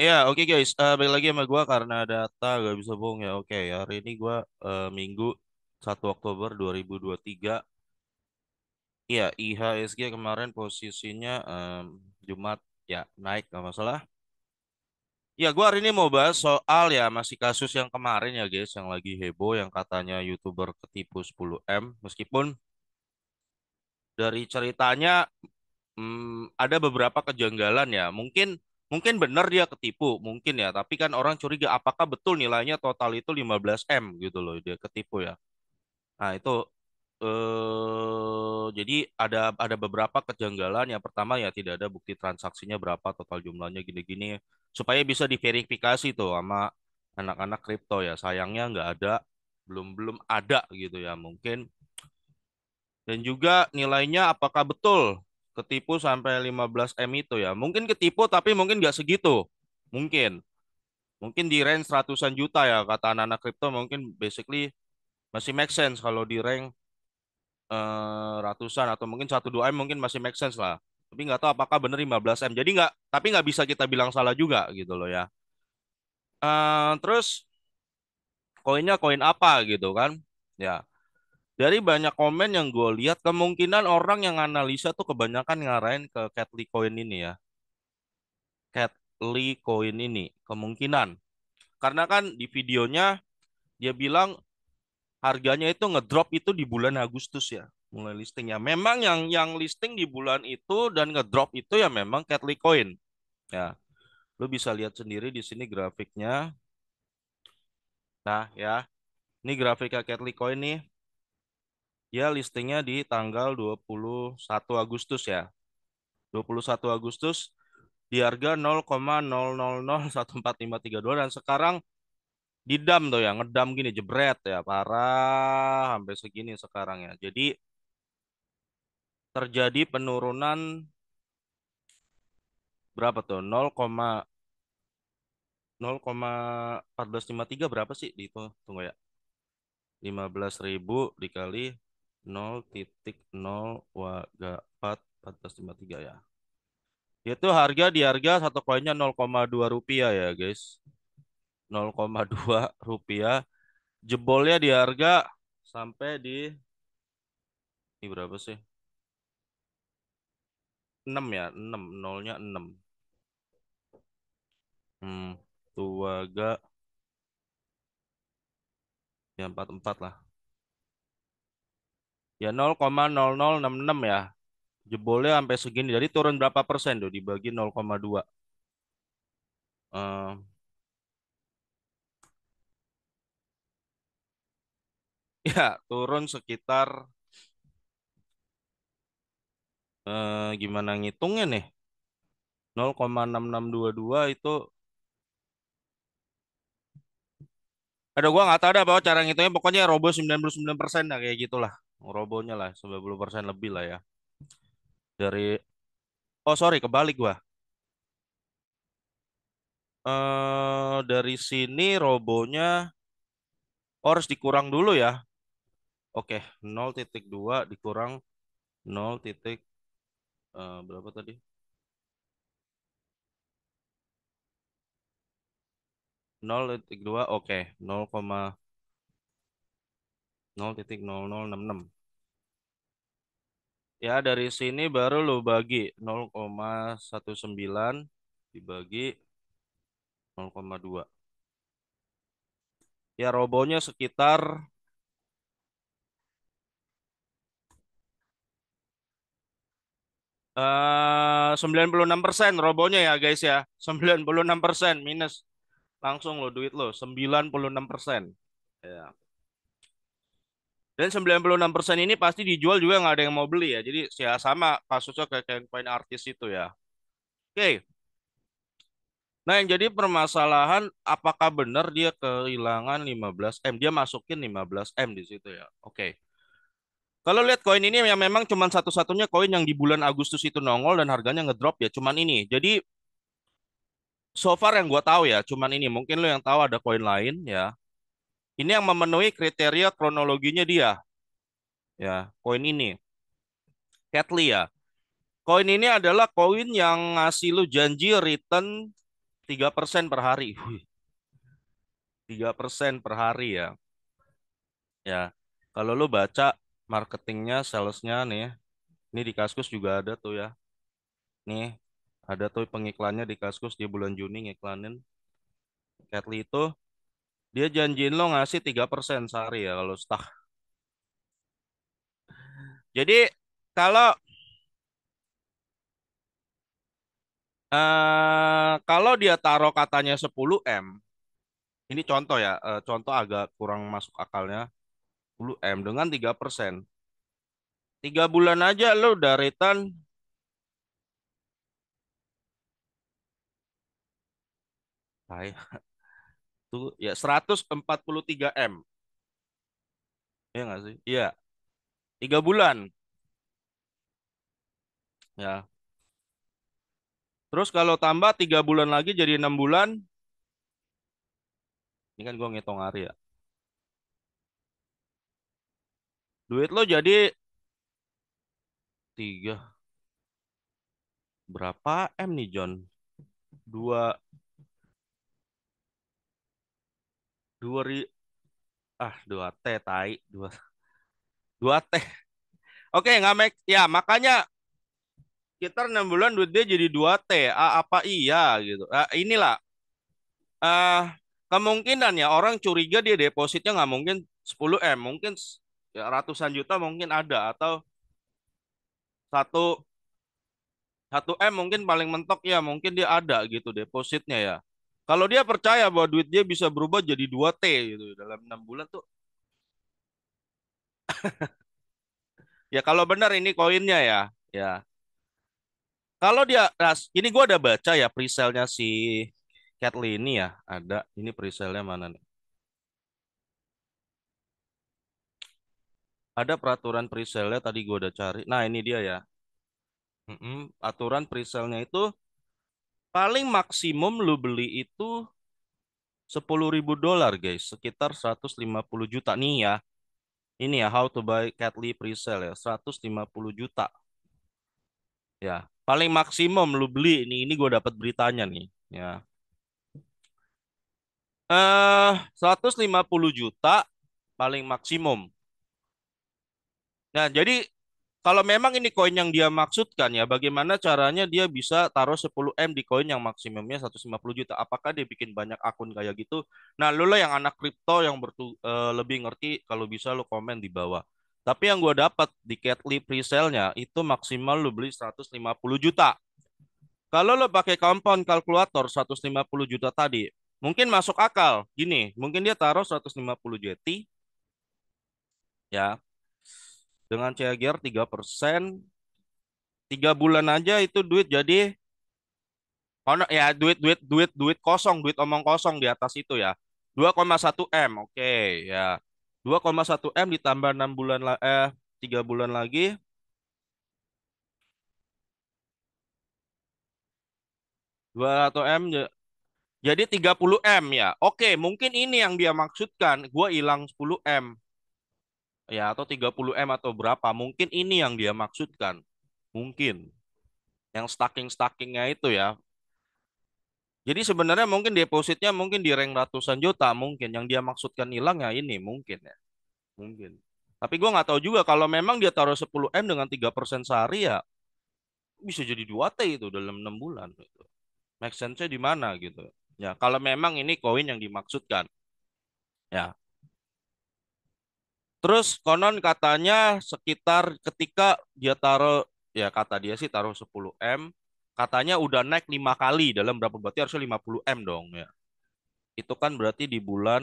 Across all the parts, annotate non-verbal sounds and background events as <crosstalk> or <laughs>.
Ya, oke okay, guys. Uh, balik lagi sama gue karena data gak bisa bohong ya. Oke, hari ini gue uh, Minggu 1 Oktober 2023. Iya, IHSG kemarin posisinya um, Jumat ya naik gak masalah. Ya, gue hari ini mau bahas soal ya masih kasus yang kemarin ya guys, yang lagi heboh yang katanya YouTuber ketipu 10M meskipun dari ceritanya hmm, ada beberapa kejanggalan ya. Mungkin Mungkin benar dia ketipu, mungkin ya, tapi kan orang curiga apakah betul nilainya total itu 15M gitu loh dia ketipu ya. Nah, itu eh jadi ada ada beberapa kejanggalan. Yang pertama ya tidak ada bukti transaksinya berapa total jumlahnya gini-gini supaya bisa diverifikasi tuh sama anak-anak kripto ya. Sayangnya nggak ada, belum belum ada gitu ya. Mungkin dan juga nilainya apakah betul ketipu sampai 15 M itu ya. Mungkin ketipu tapi mungkin nggak segitu. Mungkin. Mungkin di range ratusan juta ya kata anak-anak kripto mungkin basically masih make sense kalau di rank uh, eh, ratusan atau mungkin 1 2 M mungkin masih make sense lah. Tapi nggak tahu apakah benar 15 M. Jadi nggak tapi nggak bisa kita bilang salah juga gitu loh ya. Eh, terus koinnya koin apa gitu kan? Ya dari banyak komen yang gue lihat kemungkinan orang yang analisa tuh kebanyakan ngarahin ke Catly Coin ini ya. Catly Coin ini kemungkinan. Karena kan di videonya dia bilang harganya itu ngedrop itu di bulan Agustus ya mulai listingnya. Memang yang yang listing di bulan itu dan ngedrop itu ya memang Catly Coin. Ya. Lu bisa lihat sendiri di sini grafiknya. Nah, ya. Ini grafiknya Catly Coin nih Ya listingnya di tanggal 21 Agustus ya. 21 Agustus di harga 0,0001453 dolar dan sekarang didam tuh ya, ngedam gini jebret ya, parah sampai segini sekarang ya. Jadi terjadi penurunan berapa tuh? 0, 0,1453 berapa sih? di Itu tunggu ya. 15.000 dikali 0.0 waga 4 1453 ya. Itu harga di harga satu koinnya 0,2 rupiah ya guys. 0,2 <laughs> rupiah. Jebolnya di harga sampai di ini berapa sih? 6 ya, 6, nolnya 6. Hmm, tuaga ya 44 lah ya 0,0066 ya. Jebolnya sampai segini. Jadi turun berapa persen tuh dibagi 0,2. Uh, eh. ya, turun sekitar uh, gimana ngitungnya nih? 0,6622 itu ada gua nggak tahu ada apa cara ngitungnya pokoknya robo 99% lah kayak gitulah robonya lah 90% lebih lah ya. Dari Oh, sorry, kebalik gua. Uh, dari sini robonya oh, harus dikurang dulu ya. Oke, okay, 0.2 dikurang 0. uh, eh, berapa tadi? 0.2 oke, okay. 0, 0,0066. Ya, dari sini baru lo bagi 0,19 dibagi 0,2. Ya, robonya sekitar Uh, persen robonya ya guys ya. 96% minus. Langsung lo duit lo 96%. Ya. Dan 96% ini pasti dijual juga nggak ada yang mau beli ya. Jadi ya sama kasusnya kayak yang poin artis itu ya. Oke. Nah, yang jadi permasalahan apakah benar dia kehilangan 15M? Dia masukin 15M di situ ya. Oke. Kalau lihat koin ini yang memang cuma satu-satunya koin yang di bulan Agustus itu nongol dan harganya ngedrop ya, cuman ini. Jadi so far yang gue tahu ya, cuman ini. Mungkin lo yang tahu ada koin lain ya. Ini yang memenuhi kriteria kronologinya dia. Ya, koin ini. Catly ya. Koin ini adalah koin yang ngasih lu janji return 3% per hari. 3% per hari ya. Ya. Kalau lu baca marketingnya, salesnya nih. Ini di Kaskus juga ada tuh ya. Nih, ada tuh pengiklannya di Kaskus di bulan Juni ngiklanin Catly itu dia janjiin lo ngasih 3% sehari ya kalau stah. Jadi kalau Uh, kalau dia taruh katanya 10M, ini contoh ya, uh, contoh agak kurang masuk akalnya, 10M dengan 3 persen. Tiga bulan aja lo udah return Hai, satu ya 143 M. ya nggak sih? ya Tiga bulan. Ya. Terus kalau tambah tiga bulan lagi jadi enam bulan. Ini kan gue ngitung hari ya. Duit lo jadi tiga berapa M nih John? Dua dua ri ah dua t tai dua dua t oke nggak make ya makanya kita enam bulan duit dia jadi dua t ah, apa iya gitu ah, inilah ah, kemungkinan ya orang curiga dia depositnya nggak mungkin 10 m mungkin ya, ratusan juta mungkin ada atau satu satu m mungkin paling mentok ya mungkin dia ada gitu depositnya ya kalau dia percaya bahwa duit dia bisa berubah jadi 2T gitu dalam enam bulan tuh. <laughs> ya kalau benar ini koinnya ya, ya. Kalau dia, nah, ini gue ada baca ya presale-nya si Kathleen ini ya, ada ini presale-nya mana nih? Ada peraturan presale-nya tadi gue udah cari. Nah ini dia ya. Mm -mm, aturan presale-nya itu paling maksimum lu beli itu 10.000 dolar guys, sekitar 150 juta nih ya. Ini ya how to buy Catly presale ya, 150 juta. Ya, paling maksimum lu beli ini ini gue dapat beritanya nih ya. Eh, uh, 150 juta paling maksimum. Nah, jadi kalau memang ini koin yang dia maksudkan ya, bagaimana caranya dia bisa taruh 10M di koin yang maksimumnya 150 juta? Apakah dia bikin banyak akun kayak gitu? Nah, lo lah yang anak kripto yang bertu uh, lebih ngerti kalau bisa lo komen di bawah. Tapi yang gue dapat di Catly presale-nya itu maksimal lu beli 150 juta. Kalau lo pakai compound kalkulator 150 juta tadi, mungkin masuk akal. Gini, mungkin dia taruh 150 JT ya dengan CAGR 3 persen tiga bulan aja itu duit jadi Oh, ya duit duit duit duit kosong duit omong kosong di atas itu ya 2,1 m oke okay, ya 2,1 m ditambah enam bulan eh tiga bulan lagi dua atau m jadi 30 m ya oke okay, mungkin ini yang dia maksudkan gua hilang 10 m ya atau 30M atau berapa. Mungkin ini yang dia maksudkan. Mungkin. Yang stacking-stackingnya itu ya. Jadi sebenarnya mungkin depositnya mungkin di rank ratusan juta mungkin. Yang dia maksudkan hilang ya ini mungkin ya. Mungkin. Tapi gue nggak tahu juga kalau memang dia taruh 10M dengan 3% sehari ya bisa jadi dua t itu dalam enam bulan. itu sense-nya di mana gitu. Ya, kalau memang ini koin yang dimaksudkan. Ya, Terus konon katanya sekitar ketika dia taruh ya kata dia sih taruh 10 M, katanya udah naik lima kali dalam berapa berarti harusnya 50 M dong ya. Itu kan berarti di bulan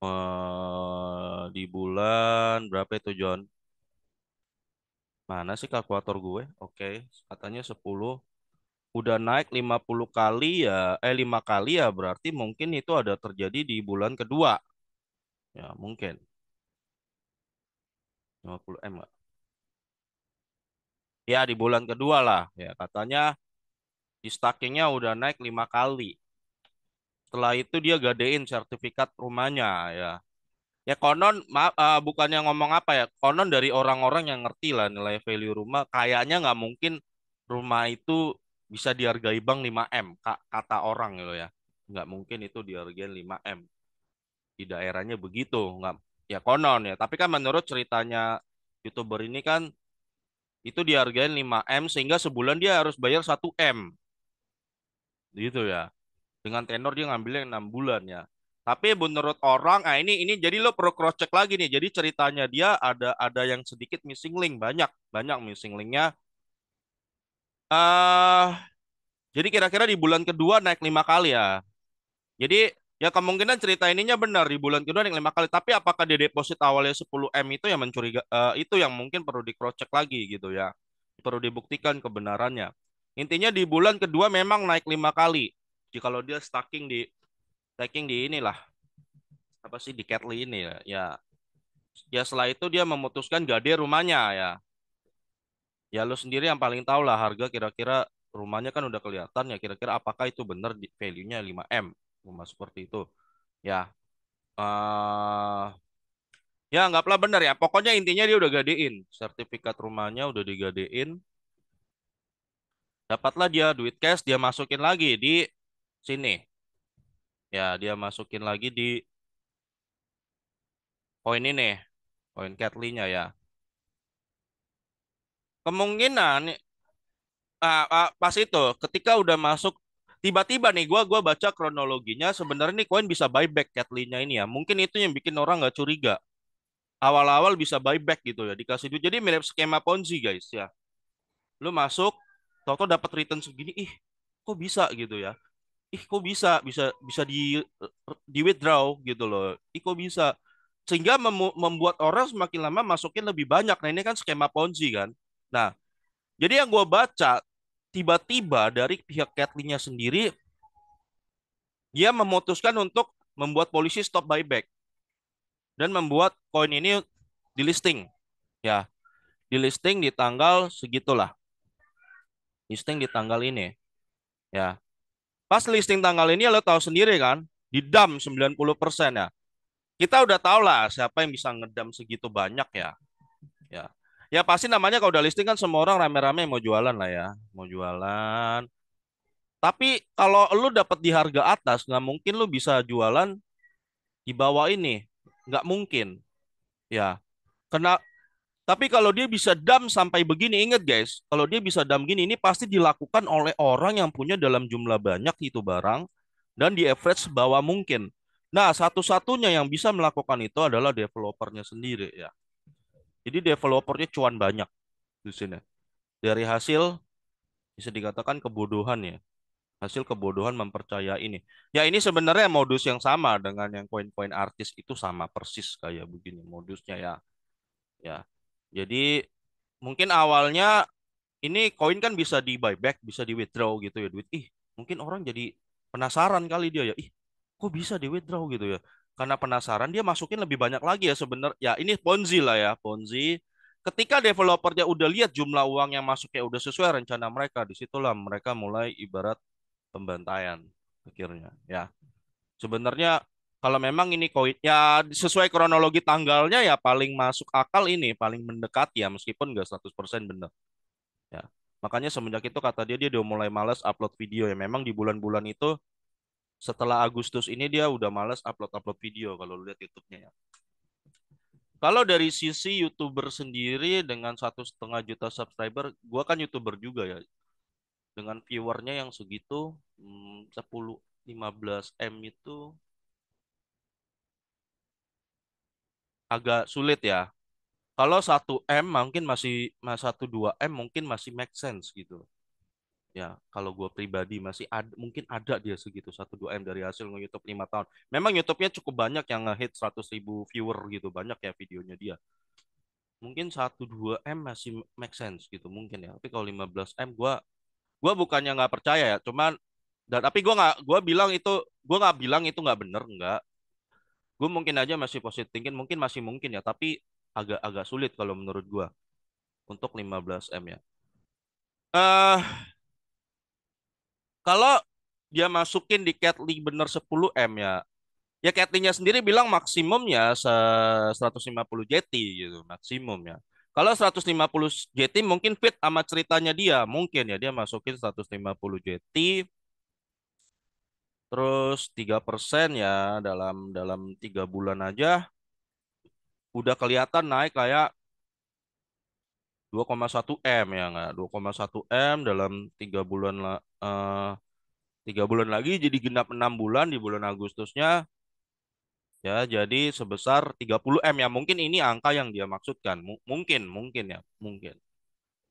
uh, di bulan berapa itu John? Mana sih kalkulator gue? Oke, okay. katanya 10 udah naik 50 kali ya eh 5 kali ya berarti mungkin itu ada terjadi di bulan kedua. Ya, mungkin. 50 M Ya, di bulan kedua lah. Ya, katanya di stakingnya udah naik 5 kali. Setelah itu dia gadein sertifikat rumahnya ya. Ya konon maaf uh, bukannya ngomong apa ya. Konon dari orang-orang yang ngerti lah nilai value rumah kayaknya nggak mungkin rumah itu bisa dihargai bank 5M kata orang gitu ya nggak mungkin itu dihargain 5M di daerahnya begitu nggak ya konon ya tapi kan menurut ceritanya youtuber ini kan itu dihargain 5M sehingga sebulan dia harus bayar 1M gitu ya dengan tenor dia ngambilnya enam bulan ya tapi menurut orang ah ini ini jadi lo perlu cross check lagi nih jadi ceritanya dia ada ada yang sedikit missing link banyak banyak missing linknya Uh, jadi kira-kira di bulan kedua naik lima kali ya. Jadi ya kemungkinan cerita ininya benar di bulan kedua naik lima kali. Tapi apakah di deposit awalnya 10 m itu yang mencuriga uh, itu yang mungkin perlu dikrocek lagi gitu ya. Perlu dibuktikan kebenarannya. Intinya di bulan kedua memang naik lima kali. Jika kalau dia staking di staking di inilah apa sih di Catly ini ya. Ya, ya setelah itu dia memutuskan gade rumahnya ya ya lo sendiri yang paling tahu lah harga kira-kira rumahnya kan udah kelihatan ya kira-kira apakah itu benar value-nya 5M rumah seperti itu ya uh, ya anggaplah benar ya pokoknya intinya dia udah gadein sertifikat rumahnya udah digadein dapatlah dia duit cash dia masukin lagi di sini ya dia masukin lagi di poin ini poin Catly-nya ya kemungkinan uh, uh, pas itu ketika udah masuk tiba-tiba nih gue gua baca kronologinya sebenarnya nih koin bisa buyback Kathleen-nya ini ya mungkin itu yang bikin orang nggak curiga awal-awal bisa buyback gitu ya dikasih duit jadi mirip skema ponzi guys ya lu masuk toto dapat return segini ih kok bisa gitu ya ih kok bisa bisa bisa di di withdraw gitu loh ih kok bisa sehingga membuat orang semakin lama masukin lebih banyak nah ini kan skema ponzi kan Nah, jadi yang gue baca tiba-tiba dari pihak Kathleen-nya sendiri dia memutuskan untuk membuat polisi stop buyback dan membuat koin ini di listing ya di listing di tanggal segitulah listing di tanggal ini ya pas listing tanggal ini lo tahu sendiri kan di dam 90% ya kita udah tahu lah siapa yang bisa ngedam segitu banyak ya ya Ya pasti namanya kalau udah listing kan semua orang rame-rame mau jualan lah ya, mau jualan. Tapi kalau lu dapat di harga atas, nggak mungkin lu bisa jualan di bawah ini, nggak mungkin. Ya, kena. Tapi kalau dia bisa dam sampai begini, inget guys, kalau dia bisa dam gini, ini pasti dilakukan oleh orang yang punya dalam jumlah banyak itu barang dan di average bawah mungkin. Nah, satu-satunya yang bisa melakukan itu adalah developernya sendiri ya. Jadi developernya cuan banyak di sini. Ya. Dari hasil bisa dikatakan kebodohan ya. Hasil kebodohan mempercaya ini. Ya ini sebenarnya modus yang sama dengan yang koin-koin artis itu sama persis kayak begini modusnya ya. Ya. Jadi mungkin awalnya ini koin kan bisa di buyback, bisa di withdraw gitu ya duit. Ih, mungkin orang jadi penasaran kali dia ya. Ih, kok bisa di withdraw gitu ya karena penasaran dia masukin lebih banyak lagi ya sebenarnya ya ini ponzi lah ya ponzi ketika developernya udah lihat jumlah uang yang masuk ya udah sesuai rencana mereka disitulah mereka mulai ibarat pembantaian akhirnya ya sebenarnya kalau memang ini koin ya sesuai kronologi tanggalnya ya paling masuk akal ini paling mendekati ya meskipun enggak 100% benar ya makanya semenjak itu kata dia dia udah mulai males upload video ya memang di bulan-bulan itu setelah Agustus ini dia udah males upload-upload video kalau lihat YouTube-nya ya. Kalau dari sisi youtuber sendiri dengan satu setengah juta subscriber, gua kan youtuber juga ya. Dengan viewernya yang segitu, 10 hmm, 15 m itu agak sulit ya. Kalau 1 m mungkin masih 1 2 m mungkin masih make sense gitu ya kalau gue pribadi masih ada, mungkin ada dia segitu satu dua m dari hasil nge YouTube lima tahun memang YouTube-nya cukup banyak yang ngehit seratus ribu viewer gitu banyak ya videonya dia mungkin satu dua m masih make sense gitu mungkin ya tapi kalau 15 m gue gue bukannya nggak percaya ya cuman dan tapi gue nggak gue bilang itu gue nggak bilang itu nggak bener nggak gue mungkin aja masih positif mungkin masih mungkin ya tapi agak agak sulit kalau menurut gue untuk 15 m ya eh uh, kalau dia masukin di Catly bener 10M ya, ya catly sendiri bilang maksimumnya 150 JT gitu, maksimum ya. Kalau 150 JT mungkin fit sama ceritanya dia, mungkin ya dia masukin 150 JT terus tiga persen ya dalam dalam tiga bulan aja udah kelihatan naik kayak 2,1 M ya nggak 2,1 M dalam tiga bulan eh, tiga uh, bulan lagi jadi genap enam bulan di bulan Agustusnya ya jadi sebesar 30 M ya mungkin ini angka yang dia maksudkan M mungkin mungkin ya mungkin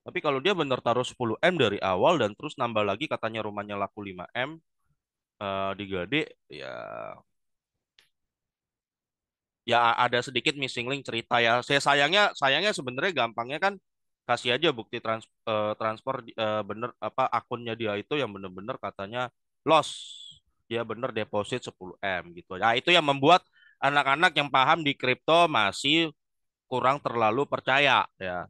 tapi kalau dia benar taruh 10 M dari awal dan terus nambah lagi katanya rumahnya laku 5 M uh, eh, digade ya ya ada sedikit missing link cerita ya. Saya sayangnya sayangnya sebenarnya gampangnya kan kasih aja bukti trans, uh, transfer uh, bener apa akunnya dia itu yang bener-bener katanya loss dia bener deposit 10M gitu. Nah, itu yang membuat anak-anak yang paham di kripto masih kurang terlalu percaya ya.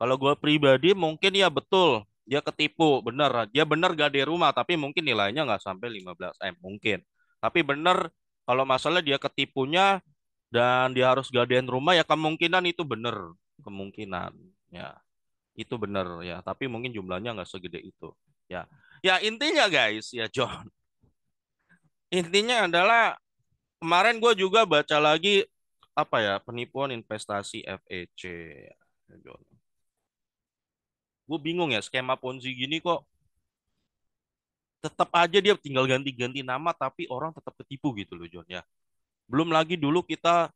Kalau gue pribadi mungkin ya betul dia ketipu bener dia bener gak di rumah tapi mungkin nilainya nggak sampai 15 m mungkin tapi bener kalau masalah dia ketipunya dan dia harus gadein rumah ya kemungkinan itu bener kemungkinan ya itu benar ya tapi mungkin jumlahnya nggak segede itu ya ya intinya guys ya John intinya adalah kemarin gue juga baca lagi apa ya penipuan investasi FEC ya, John gue bingung ya skema ponzi gini kok tetap aja dia tinggal ganti-ganti nama tapi orang tetap ketipu gitu loh John ya belum lagi dulu kita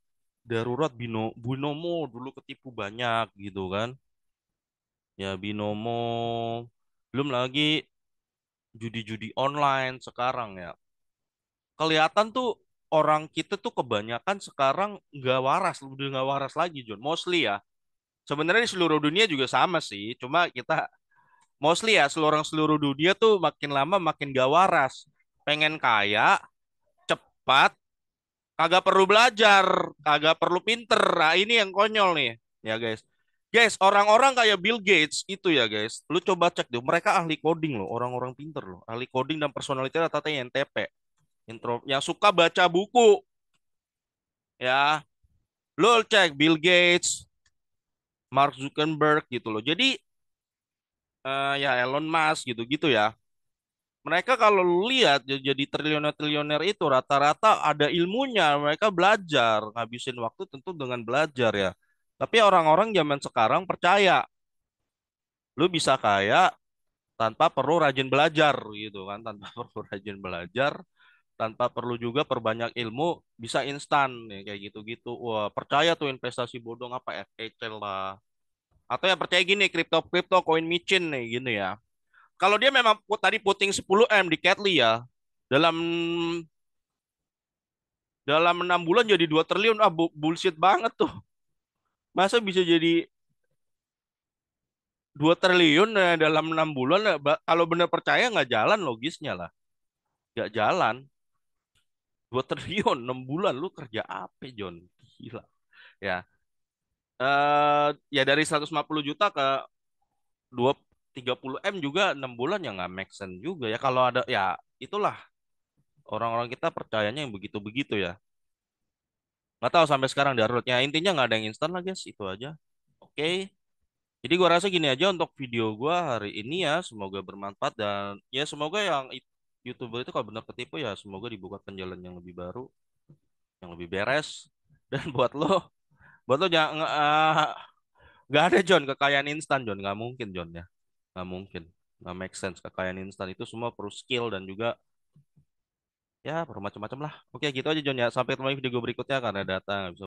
darurat bino, binomo dulu ketipu banyak gitu kan ya binomo, belum lagi judi-judi online sekarang ya. Kelihatan tuh orang kita tuh kebanyakan sekarang nggak waras, udah nggak waras lagi John, mostly ya. Sebenarnya di seluruh dunia juga sama sih, cuma kita mostly ya seluruh seluruh dunia tuh makin lama makin gak waras. Pengen kaya, cepat, kagak perlu belajar, kagak perlu pinter. Nah, ini yang konyol nih, ya guys. Guys, orang-orang kayak Bill Gates itu ya guys, lu coba cek deh, mereka ahli coding loh, orang-orang pinter loh, ahli coding dan personality rata-rata NTP, intro, yang suka baca buku, ya, lu cek Bill Gates, Mark Zuckerberg gitu loh, jadi uh, ya Elon Musk gitu-gitu ya, mereka kalau lihat jadi triliuner-triliuner itu rata-rata ada ilmunya, mereka belajar, ngabisin waktu tentu dengan belajar ya tapi orang-orang zaman sekarang percaya lu bisa kaya tanpa perlu rajin belajar gitu kan, <laughs> tanpa perlu rajin belajar, tanpa perlu juga perbanyak ilmu, bisa instan ya, kayak gitu-gitu. Wah, percaya tuh investasi bodong apa FEC lah. Atau yang percaya gini kripto-kripto koin micin nih gitu ya. Kalau dia memang tadi puting 10M di Catly ya, dalam dalam enam bulan jadi dua triliun ah bullshit banget tuh masa bisa jadi dua triliun eh, dalam enam bulan eh, kalau benar percaya nggak jalan logisnya lah nggak jalan dua triliun enam bulan lu kerja apa John gila ya uh, ya dari 150 juta ke dua tiga puluh m juga enam bulan ya nggak make sense juga ya kalau ada ya itulah orang-orang kita percayanya yang begitu-begitu ya nggak tahu sampai sekarang daruratnya intinya nggak ada yang instan lah guys itu aja oke okay. jadi gua rasa gini aja untuk video gua hari ini ya semoga bermanfaat dan ya semoga yang youtuber itu kalau benar ketipu ya semoga dibuka penjalan yang lebih baru yang lebih beres <laughs> dan buat lo buat lo jangan uh, nggak ada John kekayaan instan John nggak mungkin John ya nggak mungkin nggak make sense kekayaan instan itu semua perlu skill dan juga ya bermacam-macam lah. Oke gitu aja John ya. Sampai ketemu di video berikutnya karena datang